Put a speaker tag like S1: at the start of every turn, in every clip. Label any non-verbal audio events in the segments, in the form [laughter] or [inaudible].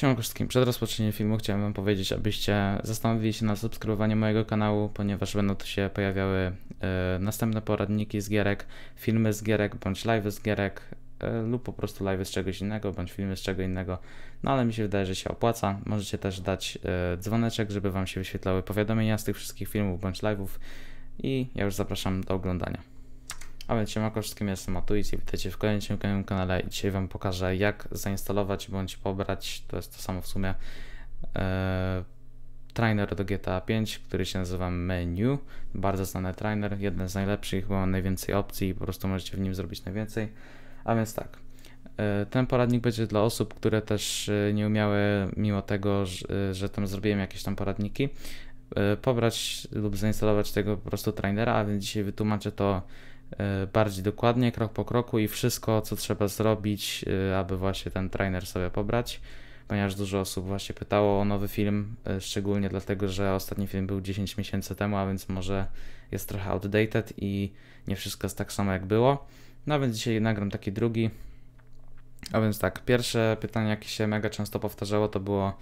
S1: Siemanko wszystkim, przed rozpoczęciem filmu chciałem wam powiedzieć, abyście zastanowili się na subskrybowanie mojego kanału, ponieważ będą tu się pojawiały e, następne poradniki z gierek, filmy z gierek, bądź live z gierek, e, lub po prostu live z czegoś innego, bądź filmy z czego innego, no ale mi się wydaje, że się opłaca. Możecie też dać e, dzwoneczek, żeby wam się wyświetlały powiadomienia z tych wszystkich filmów bądź live'ów i ja już zapraszam do oglądania. A więc siemanko wszystkim, jestem Matuic i witajcie w kolejnym odcinku kanale. Dzisiaj Wam pokażę jak zainstalować bądź pobrać, to jest to samo w sumie, e, trainer do GTA 5, który się nazywa Menu. Bardzo znany trainer, jeden z najlepszych, bo ma najwięcej opcji i po prostu możecie w nim zrobić najwięcej. A więc tak, e, ten poradnik będzie dla osób, które też e, nie umiały, mimo tego, że, e, że tam zrobiłem jakieś tam poradniki, e, pobrać lub zainstalować tego po prostu trainera, a więc dzisiaj wytłumaczę to E, bardziej dokładnie, krok po kroku i wszystko, co trzeba zrobić, e, aby właśnie ten trainer sobie pobrać, ponieważ dużo osób właśnie pytało o nowy film, e, szczególnie dlatego, że ostatni film był 10 miesięcy temu, a więc może jest trochę outdated i nie wszystko jest tak samo jak było. No więc dzisiaj nagram taki drugi. A więc tak, pierwsze pytanie, jakie się mega często powtarzało, to było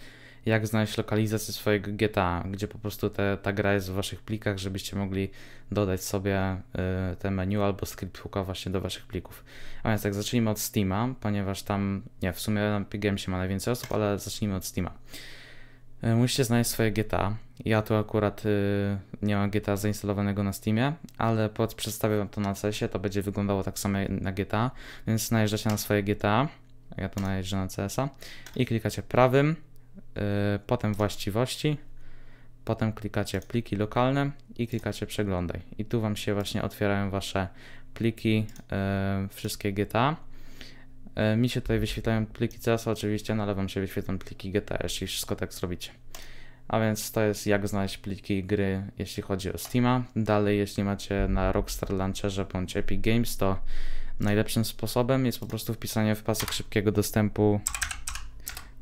S1: jak znaleźć lokalizację swojego GTA, gdzie po prostu te, ta gra jest w waszych plikach, żebyście mogli dodać sobie y, te menu albo script hooka właśnie do waszych plików. A więc tak, zacznijmy od Steama, ponieważ tam, nie, w sumie na PGM się ma najwięcej osób, ale zacznijmy od Steama. Y, musicie znaleźć swoje GTA. Ja tu akurat y, nie mam GTA zainstalowanego na Steamie, ale pod, przedstawię wam to na CS-ie, to będzie wyglądało tak samo jak na GTA, więc najeżdżacie na swoje GTA, ja to najeżdżę na CS-a i klikacie prawym, Y, potem właściwości, potem klikacie pliki lokalne i klikacie przeglądaj. I tu Wam się właśnie otwierają Wasze pliki, y, wszystkie GTA. Y, mi się tutaj wyświetlają pliki CS oczywiście, no ale Wam się wyświetlą pliki GTA, jeśli wszystko tak zrobicie. A więc to jest jak znaleźć pliki gry, jeśli chodzi o Steama. Dalej, jeśli macie na Rockstar Launcherze bądź Epic Games, to najlepszym sposobem jest po prostu wpisanie w pasek szybkiego dostępu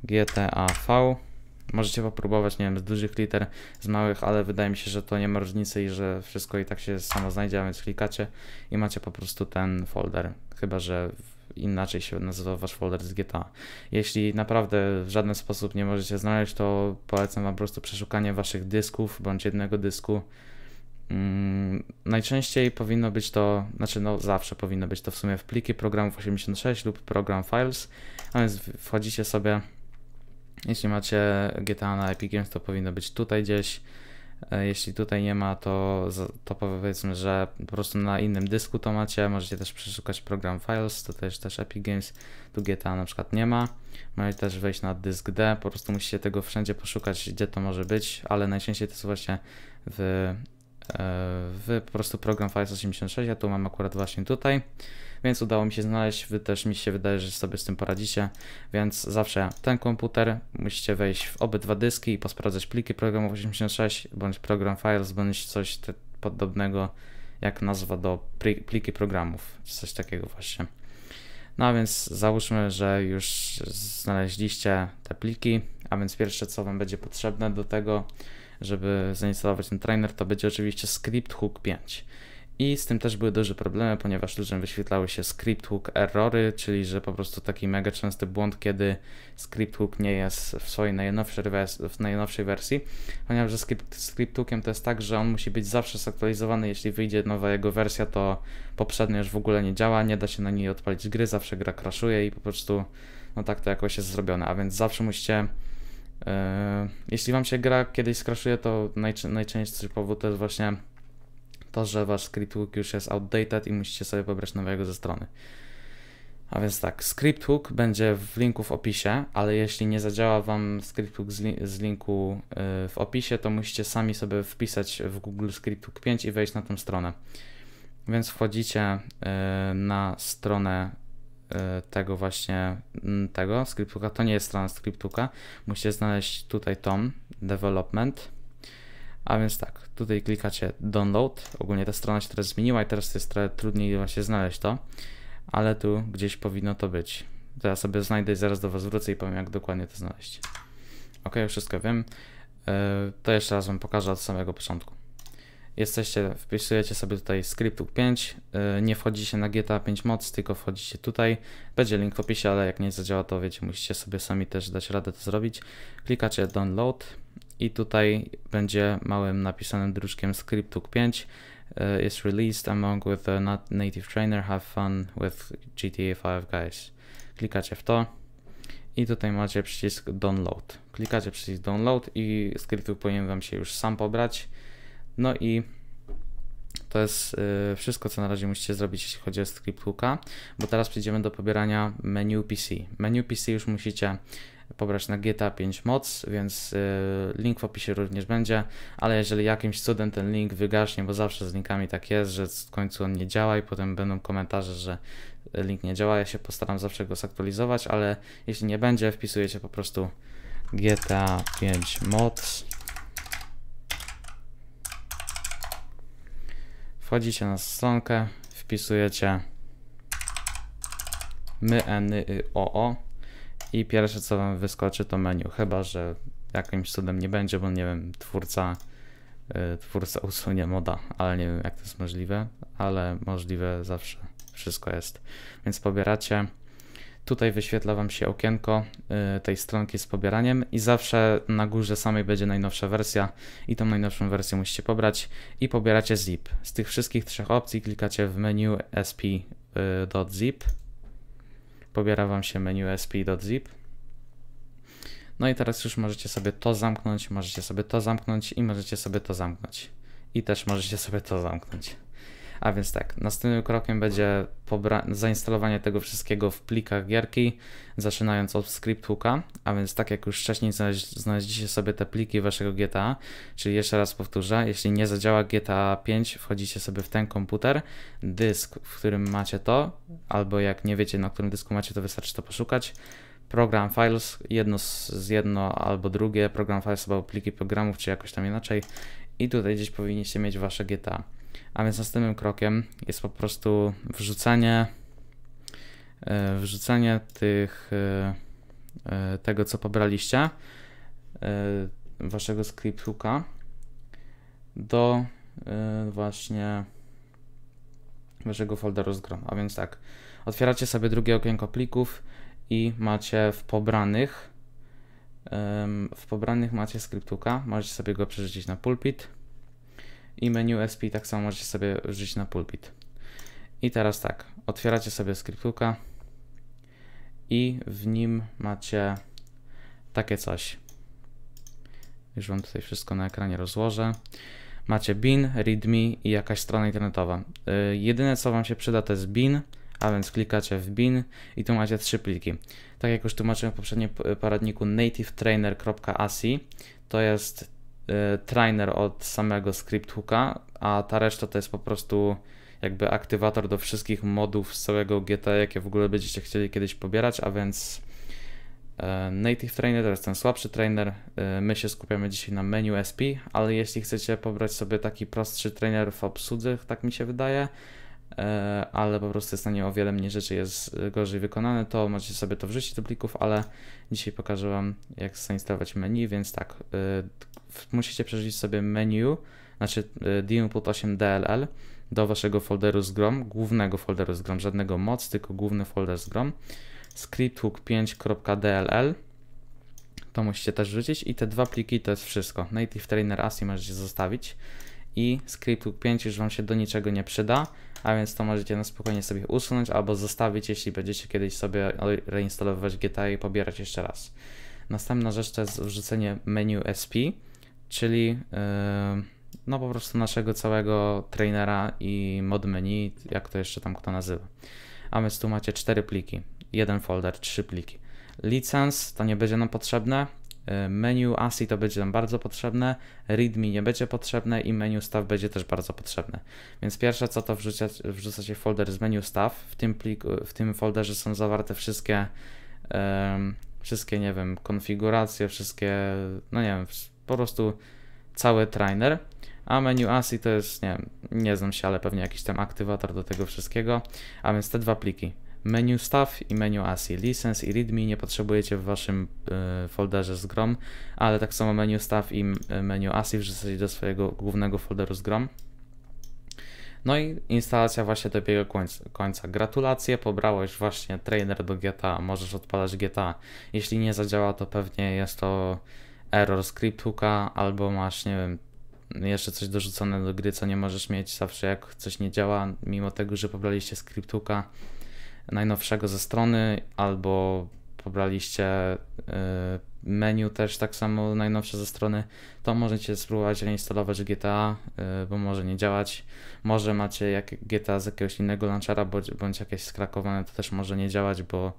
S1: GTA V. Możecie popróbować, nie wiem, z dużych liter, z małych, ale wydaje mi się, że to nie ma różnicy i że wszystko i tak się samo znajdzie, a więc klikacie i macie po prostu ten folder, chyba że inaczej się nazywa wasz folder z GTA. Jeśli naprawdę w żaden sposób nie możecie znaleźć, to polecam wam po prostu przeszukanie waszych dysków bądź jednego dysku. Mm, najczęściej powinno być to, znaczy no zawsze powinno być to w sumie w pliki programów 86 lub program files, a więc wchodzicie sobie jeśli macie GTA na Epic Games, to powinno być tutaj gdzieś. E, jeśli tutaj nie ma, to, to powiedzmy, że po prostu na innym dysku to macie. Możecie też przeszukać program Files, to też, też Epic Games. Tu GTA na przykład nie ma. Możecie też wejść na dysk D. Po prostu musicie tego wszędzie poszukać, gdzie to może być, ale najczęściej to jest właśnie w w po prostu program Files 86, ja tu mam akurat właśnie tutaj, więc udało mi się znaleźć, wy też mi się wydaje, że sobie z tym poradzicie, więc zawsze ten komputer, musicie wejść w obydwa dyski i posprawdzać pliki programu 86, bądź program Files, bądź coś podobnego jak nazwa do pliki programów, coś takiego właśnie. No a więc załóżmy, że już znaleźliście te pliki, a więc pierwsze co Wam będzie potrzebne do tego, żeby zainstalować ten trainer, to będzie oczywiście script hook 5. I z tym też były duże problemy, ponieważ ludziom wyświetlały się script hook errory, czyli że po prostu taki mega częsty błąd, kiedy script hook nie jest w swojej najnowszej, w najnowszej wersji, ponieważ ze script, script hookiem to jest tak, że on musi być zawsze zaktualizowany, jeśli wyjdzie nowa jego wersja, to poprzednia już w ogóle nie działa, nie da się na niej odpalić gry, zawsze gra crashuje i po prostu no tak to jakoś jest zrobione, a więc zawsze musicie E, jeśli wam się gra kiedyś skraszuje, to najczę- najczęstszy powód to jest właśnie to, że wasz script hook już jest outdated i musicie sobie pobrać nowego ze strony. A więc tak, script hook będzie w linku w opisie, ale jeśli nie zadziała wam script hook z, li z linku yy, w opisie, to musicie sami sobie wpisać w Google script hook 5 i wejść na tę stronę. Więc wchodzicie yy, na stronę E, tego właśnie, mm, tego skryptuka. To nie jest strona skryptuka. Musicie znaleźć tutaj tom development. A więc tak, tutaj klikacie download. Ogólnie ta strona się teraz zmieniła i teraz jest trochę trudniej właśnie znaleźć to, ale tu gdzieś powinno to być. Teraz sobie znajdę i zaraz do Was wrócę i powiem jak dokładnie to znaleźć. Ok, wszystko wiem. E, to jeszcze raz Wam pokażę od samego początku jesteście, wpisujecie sobie tutaj skryptuk 5, y, nie wchodzicie na GTA 5 moc, tylko wchodzicie tutaj, będzie link w opisie, ale jak nie zadziała to wiecie, musicie sobie sami też dać radę to zrobić. Klikacie download i tutaj będzie małym napisanym druczkiem skryptuk 5, y, is released among with the native trainer, have fun with GTA 5 guys. Klikacie w to i tutaj macie przycisk download. Klikacie przycisk download i skryptuk powinien wam się już sam pobrać. No i to jest y, wszystko, co na razie musicie zrobić, jeśli chodzi o script hooka, bo teraz przejdziemy do pobierania menu PC. Menu PC już musicie pobrać na GTA 5 Moc, więc y, link w opisie również będzie, ale jeżeli jakimś cudem ten link wygaśnie, bo zawsze z linkami tak jest, że w końcu on nie działa i potem będą komentarze, że link nie działa, ja się postaram zawsze go zaktualizować, ale jeśli nie będzie, wpisujecie po prostu GTA 5 mods. Wchodzicie na stronkę, wpisujecie my, e, n, y, o, o i pierwsze co wam wyskoczy to menu, chyba że jakimś cudem nie będzie, bo nie wiem, twórca, y, twórca usunie moda, ale nie wiem jak to jest możliwe, ale możliwe zawsze wszystko jest. Więc pobieracie Tutaj wyświetla Wam się okienko y, tej stronki z pobieraniem i zawsze na górze samej będzie najnowsza wersja i tą najnowszą wersję musicie pobrać i pobieracie zip. Z tych wszystkich trzech opcji klikacie w menu sp.zip. Y, Pobiera Wam się menu sp.zip. No i teraz już możecie sobie to zamknąć, możecie sobie to zamknąć i możecie sobie to zamknąć. I też możecie sobie to zamknąć. A więc tak, następnym krokiem będzie zainstalowanie tego wszystkiego w plikach gierki, zaczynając od script hooka, a więc tak jak już wcześniej znaleźliście sobie te pliki waszego GTA, czyli jeszcze raz powtórzę, jeśli nie zadziała GTA 5, wchodzicie sobie w ten komputer, dysk, w którym macie to, albo jak nie wiecie, na którym dysku macie, to wystarczy to poszukać, program files, jedno z jedno albo drugie, program files albo pliki programów, czy jakoś tam inaczej i tutaj gdzieś powinniście mieć wasze GTA. A więc następnym krokiem jest po prostu wrzucanie, e, wrzucanie tych, e, e, tego, co pobraliście, waszego script hooka do właśnie waszego folderu z grom. A więc tak, otwieracie sobie drugie okienko plików i macie w pobranych w pobranych macie skryptuka, możecie sobie go przerzucić na pulpit i menu SP tak samo możecie sobie użyć na pulpit. I teraz tak, otwieracie sobie skryptuka i w nim macie takie coś. Już wam tutaj wszystko na ekranie rozłożę. Macie bin, readme i jakaś strona internetowa. Yy, jedyne co wam się przyda to jest bin, a więc klikacie w bin i tu macie trzy pliki. Tak jak już tłumaczyłem w poprzednim poradniku nativetrainer.asi to jest Y, trainer od samego script hooka, a ta reszta to jest po prostu jakby aktywator do wszystkich modów z całego GTA, jakie w ogóle będziecie chcieli kiedyś pobierać, a więc y, native trainer to jest ten słabszy trainer. Y, my się skupiamy dzisiaj na menu SP, ale jeśli chcecie pobrać sobie taki prostszy trainer w obsłudze, tak mi się wydaje, E, ale po prostu jest na nie o wiele mniej rzeczy, jest e, gorzej wykonane, to możecie sobie to wrzucić do plików, ale dzisiaj pokażę Wam, jak zainstalować menu, więc tak, e, musicie przerzucić sobie menu, znaczy dimput8dll do Waszego folderu z GROM, głównego folderu z GROM, żadnego moc, tylko główny folder z GROM, scripthook5.dll, to musicie też wrzucić i te dwa pliki to jest wszystko. Native Trainer ASCII możecie zostawić, i script 5 już Wam się do niczego nie przyda, a więc to możecie na spokojnie sobie usunąć albo zostawić, jeśli będziecie kiedyś sobie reinstalować GTA i pobierać jeszcze raz. Następna rzecz to jest wrzucenie menu SP, czyli yy, no po prostu naszego całego trainera i mod menu, jak to jeszcze tam kto nazywa. A więc tu macie cztery pliki, jeden folder, trzy pliki. Licens to nie będzie nam potrzebne, E, menu ASCII to będzie nam bardzo potrzebne, readme nie będzie potrzebne i menu staff będzie też bardzo potrzebne. Więc pierwsze co to wrzucać, wrzucacie folder z menu staff, w tym, pliku, w tym folderze są zawarte wszystkie, um, wszystkie nie wiem, konfiguracje, wszystkie, no nie wiem, po prostu cały trainer. A menu ASCII to jest, nie, nie znam się, ale pewnie jakiś tam aktywator do tego wszystkiego. A więc te dwa pliki menu staff i menu ASI. License i readme nie potrzebujecie w waszym y, folderze z GROM, ale tak samo menu staff i y, menu ASI wrzucacie do swojego głównego folderu z GROM. No i instalacja właśnie dobiega końca. Gratulacje, pobrałeś właśnie trainer do GTA, możesz odpalać GTA. Jeśli nie zadziała, to pewnie jest to error script hooka, albo masz, nie wiem, jeszcze coś dorzucone do gry, co nie możesz mieć zawsze jak coś nie działa, mimo tego, że pobraliście script hooka najnowszego ze strony, albo pobraliście y, menu też tak samo najnowsze ze strony, to możecie spróbować reinstalować GTA, y, bo może nie działać. Może macie jak GTA z jakiegoś innego launchera, bądź, bądź jakieś skrakowane, to też może nie działać, bo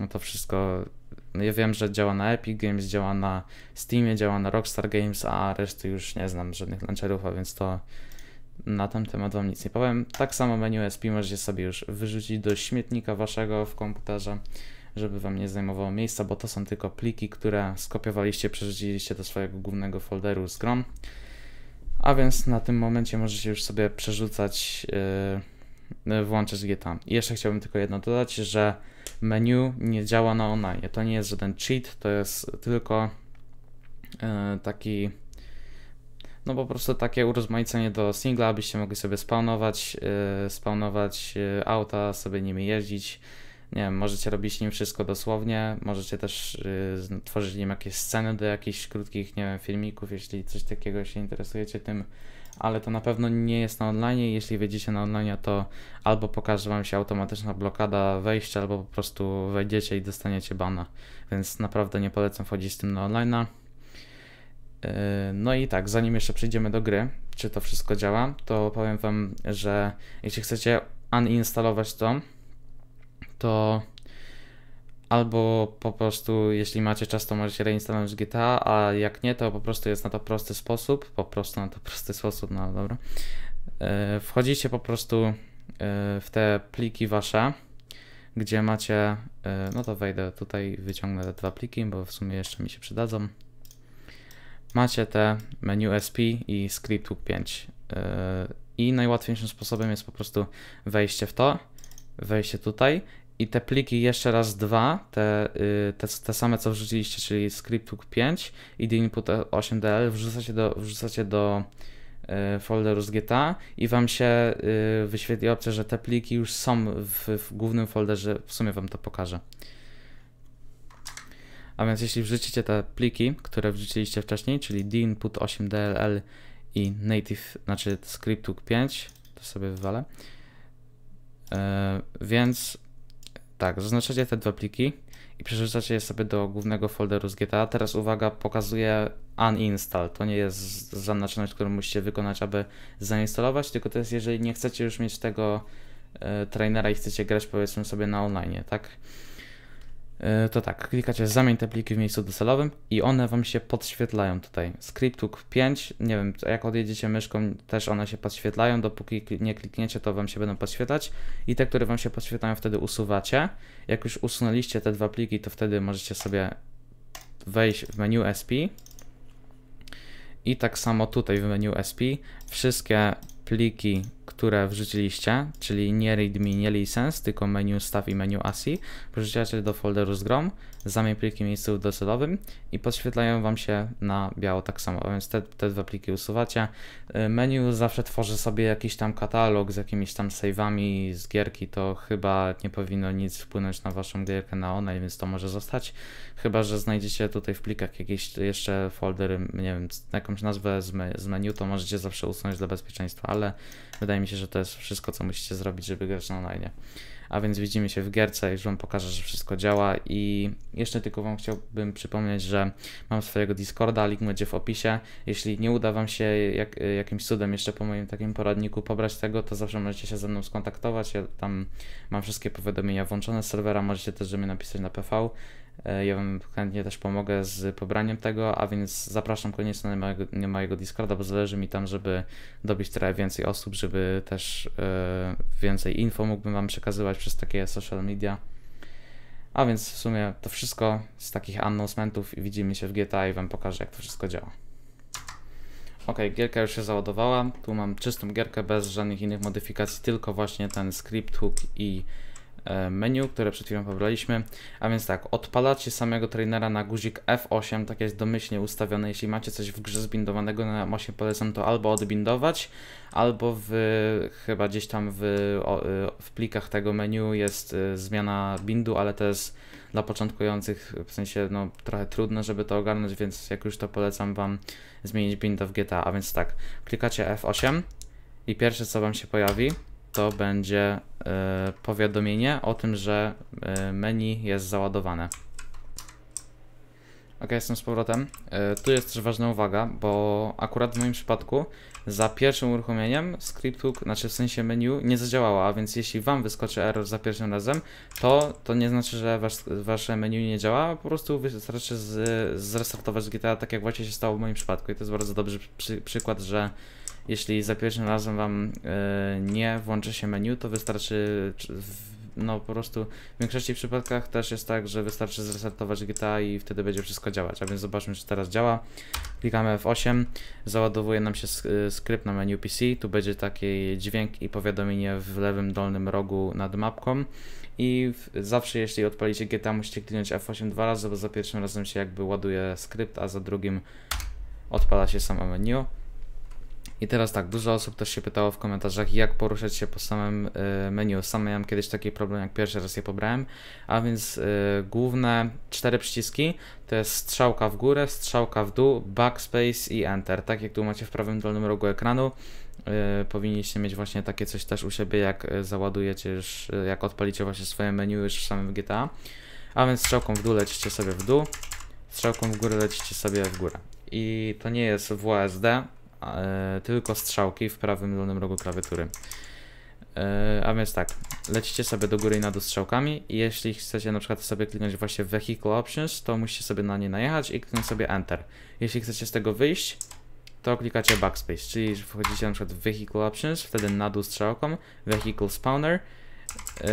S1: no to wszystko. No ja wiem, że działa na Epic Games, działa na Steamie, działa na Rockstar Games, a reszty już nie znam żadnych launcherów, a więc to na ten temat Wam nic nie powiem. Tak samo menu SP możecie sobie już wyrzucić do śmietnika Waszego w komputerze, żeby Wam nie zajmowało miejsca, bo to są tylko pliki, które skopiowaliście, przerzuciliście do swojego głównego folderu z grom. A więc na tym momencie możecie już sobie przerzucać, yy, włączyć GTA. I jeszcze chciałbym tylko jedno dodać, że menu nie działa na online. To nie jest żaden cheat, to jest tylko yy, taki no po prostu takie urozmaicenie do singla, abyście mogli sobie spawnować, yy, spawnować y, auta, sobie nimi jeździć. Nie wiem, możecie robić nim wszystko dosłownie, możecie też yy, tworzyć nim jakieś sceny do jakichś krótkich, nie wiem, filmików, jeśli coś takiego się interesujecie tym, ale to na pewno nie jest na online. Jeśli wejdziecie na online, to albo pokaże wam się automatyczna blokada wejścia, albo po prostu wejdziecie i dostaniecie bana. Więc naprawdę nie polecam wchodzić z tym na online. E, no i tak, zanim jeszcze przejdziemy do gry, czy to wszystko działa, to powiem Wam, że jeśli chcecie uninstalować to, to albo po prostu, jeśli macie czas, to możecie reinstalować GTA, a jak nie, to po prostu jest na to prosty sposób, po prostu na to prosty sposób, no dobra. E, wchodzicie po prostu e, w te pliki wasze, gdzie macie, no to wejdę tutaj, wyciągnę te dwa pliki, bo w sumie jeszcze mi się przydadzą macie te menu SP i script hook 5. Yy, I najłatwiejszym sposobem jest po prostu wejście w to, wejście tutaj i te pliki jeszcze raz dwa, te, yy, te, te same co wrzuciliście, czyli script hook 5 i input 8dl wrzucacie do, wrzucacie do yy, folderu z GTA i wam się wyświetli opcja, że te pliki już są w, w głównym folderze, w sumie wam to pokażę. A więc jeśli wrzucicie te pliki, które wrzuciliście wcześniej, czyli dinput 8dll i native, znaczy scripthook 5, to sobie wywalę. E, więc tak, zaznaczacie te dwa pliki i przerzucacie je sobie do głównego folderu z GTA. Teraz uwaga, pokazuje uninstall. To nie jest zaznaczoność, którą musicie wykonać, aby zainstalować, tylko to jest, jeżeli nie chcecie już mieć tego e, trainera i chcecie grać powiedzmy sobie na online, tak? E, to tak, klikacie zamień te pliki w miejscu docelowym i one Wam się podświetlają tutaj. Script 5, nie wiem, jak odjedziecie myszką, też one się podświetlają, dopóki nie klikniecie, to Wam się będą podświetlać i te, które Wam się podświetlają, wtedy usuwacie. Jak już usunęliście te dwa pliki, to wtedy możecie sobie wejść w menu SP i tak samo tutaj w menu SP wszystkie pliki które wrzuciliście, czyli nie readme, nie license, tylko menu staw i menu ASCII, wrzucacie do folderu z grom, zamień pliki miejscu docelowym i podświetlają Wam się na biało tak samo, więc te, te dwa pliki usuwacie. Y, menu zawsze tworzy sobie jakiś tam katalog z jakimiś tam save'ami z gierki, to chyba nie powinno nic wpłynąć na Waszą gierkę na online, więc to może zostać, chyba że znajdziecie tutaj w plikach jakieś jeszcze folder, nie wiem, jakąś nazwę z, me z menu, to możecie zawsze usunąć dla bezpieczeństwa, ale wydaje wydaje mi się, że to jest wszystko, co musicie zrobić, żeby grać na online. A więc widzimy się w gierce, już Wam pokażę, że wszystko działa i jeszcze tylko Wam chciałbym przypomnieć, że mam swojego Discorda, link będzie w opisie. Jeśli nie uda Wam się jak, jakimś cudem jeszcze po moim takim poradniku pobrać tego, to zawsze możecie się ze mną skontaktować. Ja tam mam wszystkie powiadomienia włączone z serwera, możecie też ze mnie napisać na PV. E, ja Wam chętnie też pomogę z pobraniem tego, a więc zapraszam koniecznie na mojego, na mojego Discorda, bo zależy mi tam, żeby dobić trochę więcej osób, żeby też yy, więcej info mógłbym Wam przekazywać przez takie social media. A więc w sumie to wszystko z takich announcementów i widzimy się w GTA i Wam pokażę, jak to wszystko działa. Ok, gierka już się załadowała. Tu mam czystą gierkę bez żadnych innych modyfikacji, tylko właśnie ten script hook i E, menu, które przed chwilą pobraliśmy. A więc tak, odpalacie samego trainera na guzik F8, tak jest domyślnie ustawione. Jeśli macie coś w grze zbindowanego na 8 polecam to albo odbindować, albo w, chyba gdzieś tam w, y, w plikach tego menu jest y, zmiana bindu, ale to jest dla początkujących w sensie no, trochę trudne, żeby to ogarnąć, więc jak już to polecam Wam zmienić binda w GTA. A więc tak, klikacie F8 i pierwsze co Wam się pojawi to będzie E, powiadomienie o tym, że e, menu jest załadowane. Ok, jestem z powrotem. E, tu jest też ważna uwaga, bo akurat w moim przypadku za pierwszym uruchomieniem hook, znaczy w sensie menu, nie zadziałała, a więc jeśli Wam wyskoczy error za pierwszym razem, to to nie znaczy, że Wasze menu nie działa, po prostu wystarczy z, zrestartować GTA tak jak właśnie się stało w moim przypadku i to jest bardzo dobry przy, przykład, że jeśli za pierwszym razem Wam e, nie włączy się menu, to wystarczy no po prostu w większości przypadkach też jest tak, że wystarczy zrestartować GTA i wtedy będzie wszystko działać, a więc zobaczmy czy teraz działa. Klikamy F8, załadowuje nam się e, skrypt na menu PC, tu będzie taki dźwięk i powiadomienie w lewym dolnym rogu nad mapką i zawsze jeśli odpalicie GTA musicie kliknąć F8 dwa razy, bo za pierwszym razem się jakby ładuje skrypt, a za drugim odpala się samo menu. I teraz tak, dużo osób też się pytało w komentarzach, jak poruszać się po samym y, menu. Sam miałem kiedyś taki problem, jak pierwszy raz je pobrałem, a więc y, główne cztery przyciski to jest strzałka w górę, strzałka w dół, backspace i enter. Tak jak tu macie w prawym dolnym rogu ekranu, y, powinniście mieć właśnie takie coś też u siebie, jak załadujecie już, jak odpalicie właśnie swoje menu już w samym GTA. A więc strzałką w dół lecicie sobie w dół, strzałką w górę lecicie sobie w górę. I to nie jest WSD, E, tylko strzałki w prawym dolnym rogu klawiatury. E, a więc tak, lecicie sobie do góry i na dół strzałkami i jeśli chcecie na przykład sobie kliknąć właśnie Vehicle Options, to musicie sobie na nie najechać i kliknąć sobie Enter. Jeśli chcecie z tego wyjść, to klikacie Backspace, czyli wchodzicie na przykład w Vehicle Options, wtedy na dół strzałką, Vehicle Spawner, yy,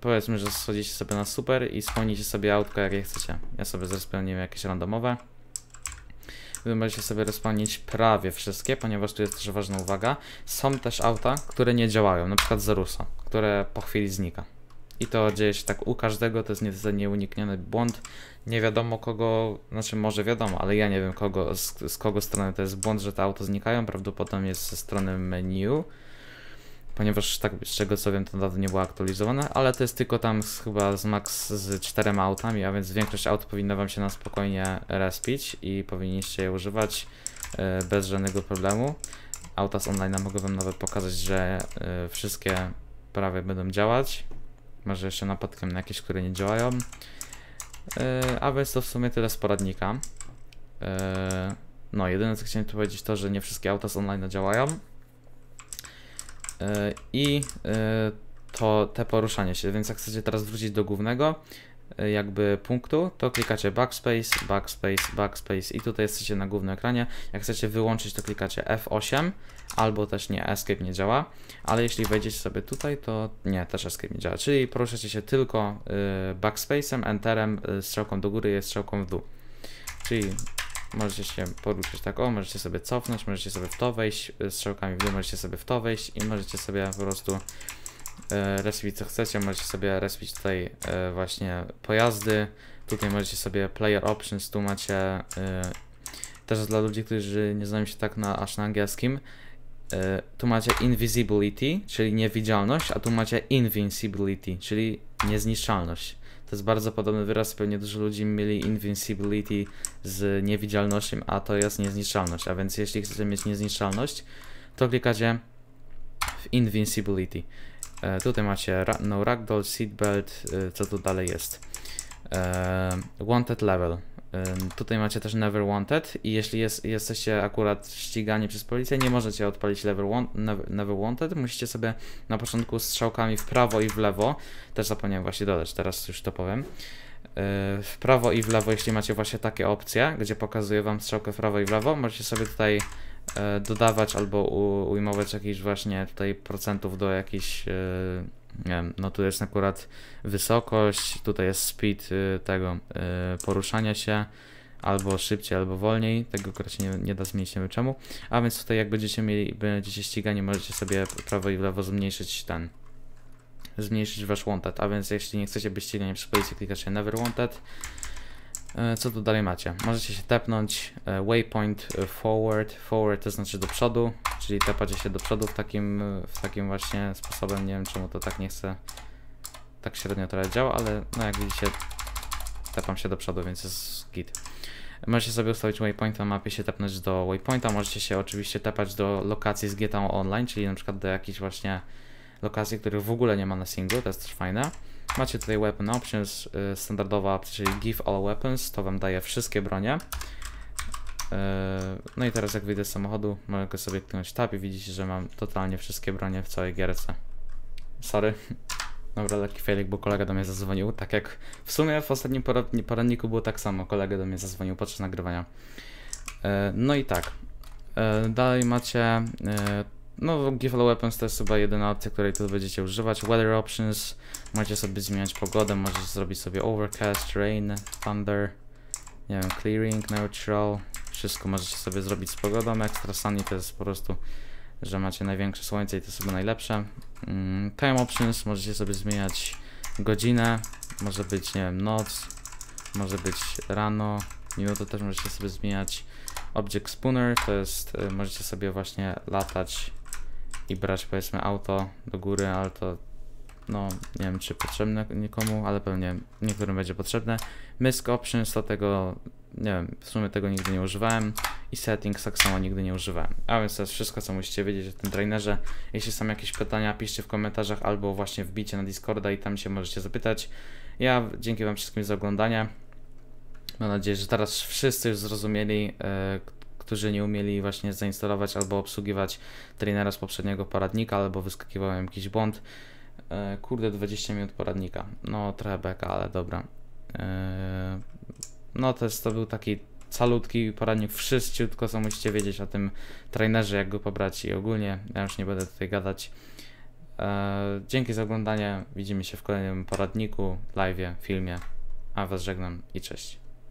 S1: powiedzmy, że schodzicie sobie na super i spawnicie sobie autko jakie chcecie. Ja sobie zrespawniłem jakieś randomowe. W sobie rozpalnić prawie wszystkie, ponieważ tu jest też ważna uwaga. Są też auta, które nie działają, na przykład Zerusa, które po chwili znika. I to dzieje się tak u każdego, to jest nieunikniony błąd. Nie wiadomo kogo, znaczy może wiadomo, ale ja nie wiem kogo, z, z kogo strony to jest błąd, że te auto znikają. Prawdopodobnie jest ze strony menu, ponieważ tak z czego co wiem to dawno nie było aktualizowane, ale to jest tylko tam z, chyba z max z czterema autami, a więc większość aut powinna wam się na spokojnie respić i powinniście je używać e, bez żadnego problemu. Auta z online mogę wam nawet pokazać, że e, wszystkie prawie będą działać. Może jeszcze napotkam na jakieś, które nie działają. E, a więc to w sumie tyle z poradnika. no jedyne co chciałem tu powiedzieć to, że nie wszystkie auta z online działają. E, i e, to te poruszanie się. Więc jak chcecie teraz wrócić do głównego e, jakby punktu, to klikacie backspace, backspace, backspace i tutaj jesteście na głównym ekranie. Jak chcecie wyłączyć, to klikacie F8 albo też nie, escape nie działa, ale jeśli wejdziecie sobie tutaj, to nie, też escape nie działa, czyli poruszacie się tylko backspace'em, enterem, strzałką do góry i strzałką w dół. Czyli Możecie się poruszyć, tak, o, możecie sobie cofnąć, możecie sobie w to wejść, y, strzałkami w dół możecie sobie w to wejść i możecie sobie po prostu e, y, respić co chcecie, możecie sobie respić tutaj e, właśnie pojazdy, tutaj możecie sobie player options, tu macie, e, też dla ludzi, którzy nie znają się tak na, aż na angielskim, e, tu macie invisibility, czyli niewidzialność, a tu macie invincibility, czyli niezniszczalność. To jest bardzo podobny wyraz, pewnie dużo ludzi mieli invincibility z niewidzialnością, a to jest niezniszczalność. A więc jeśli chcecie mieć niezniszczalność, to klikacie w invincibility. E, tutaj macie ra no ragdoll, seatbelt, e, co tu dalej jest E, wanted level. E, tutaj macie też Never Wanted i jeśli jest, jesteście akurat ścigani przez policję, nie możecie odpalić level want, never, never, Wanted. Musicie sobie na początku strzałkami w prawo i w lewo, też zapomniałem właśnie dodać, teraz już to powiem. E, w prawo i w lewo, jeśli macie właśnie takie opcje, gdzie pokazuję wam strzałkę w prawo i w lewo, możecie sobie tutaj dodawać albo ujmować jakiś właśnie tutaj procentów do jakichś no tu jest akurat wysokość, tutaj jest speed y, tego y, poruszania się, albo szybciej, albo wolniej, tego akurat się nie, nie da zmienić, nie wiem czemu. A więc tutaj jak będziecie mieli, będziecie ścigani, możecie sobie prawo i lewo zmniejszyć ten, zmniejszyć wasz wanted, a więc jeśli nie chcecie być ścigani przez policję, klikacie never wanted, E, co tu dalej macie? Możecie się tepnąć e, waypoint forward, forward to znaczy do przodu, czyli tepacie się do przodu w takim, w takim właśnie sposobem, nie wiem czemu to tak nie chce, tak średnio teraz działa, ale no jak widzicie tepam się do przodu, więc jest git. Możecie sobie ustawić waypoint na mapie, się tepnąć do waypointa, możecie się oczywiście tepać do lokacji z GTA Online, czyli na przykład do jakichś właśnie lokacji, których w ogóle nie ma na singlu, to jest też fajne. Macie tutaj Weapon Options, y, standardowa opcja, czyli Give All Weapons, to Wam daje wszystkie bronie. Y, no i teraz jak wyjdę z samochodu, mogę sobie kliknąć tab i widzicie, że mam totalnie wszystkie bronie w całej gierce. Sorry. [laughs] Dobra, lekki failik, bo kolega do mnie zadzwonił. Tak jak w sumie w ostatnim poradniku było tak samo. Kolega do mnie zadzwonił podczas nagrywania. Y, no i tak. Dalej macie no, Giveaway Weapons to jest chyba jedyna opcja, której tu będziecie używać. Weather Options, możecie sobie zmieniać pogodę, możecie zrobić sobie Overcast, Rain, Thunder, nie wiem, Clearing, Neutral, wszystko możecie sobie zrobić z pogodą. Extra Sunny to jest po prostu, że macie największe słońce i to sobie najlepsze. Mm, Time Options, możecie sobie zmieniać godzinę, może być, nie wiem, noc, może być rano, to też możecie sobie zmieniać. Object Spooner to jest, y, możecie sobie właśnie latać i brać powiedzmy auto do góry, ale to no nie wiem czy potrzebne nikomu, ale pewnie niektórym będzie potrzebne. Mysk options do tego, nie wiem, w sumie tego nigdy nie używałem i settings tak samo nigdy nie używałem. A więc to jest wszystko co musicie wiedzieć o tym trainerze. Jeśli są jakieś pytania piszcie w komentarzach albo właśnie wbicie na Discorda i tam się możecie zapytać. Ja dzięki wam wszystkim za oglądanie. Mam nadzieję, że teraz wszyscy już zrozumieli, e, którzy nie umieli właśnie zainstalować albo obsługiwać trenera z poprzedniego poradnika, albo wyskakiwał jakiś błąd. E, kurde, 20 minut poradnika. No, trochę beka, ale dobra. E, no, to, jest, to był taki calutki poradnik. tylko, co musicie wiedzieć o tym trenerze jak go pobrać i ogólnie. Ja już nie będę tutaj gadać. E, dzięki za oglądanie. Widzimy się w kolejnym poradniku, live, filmie. A Was żegnam i cześć.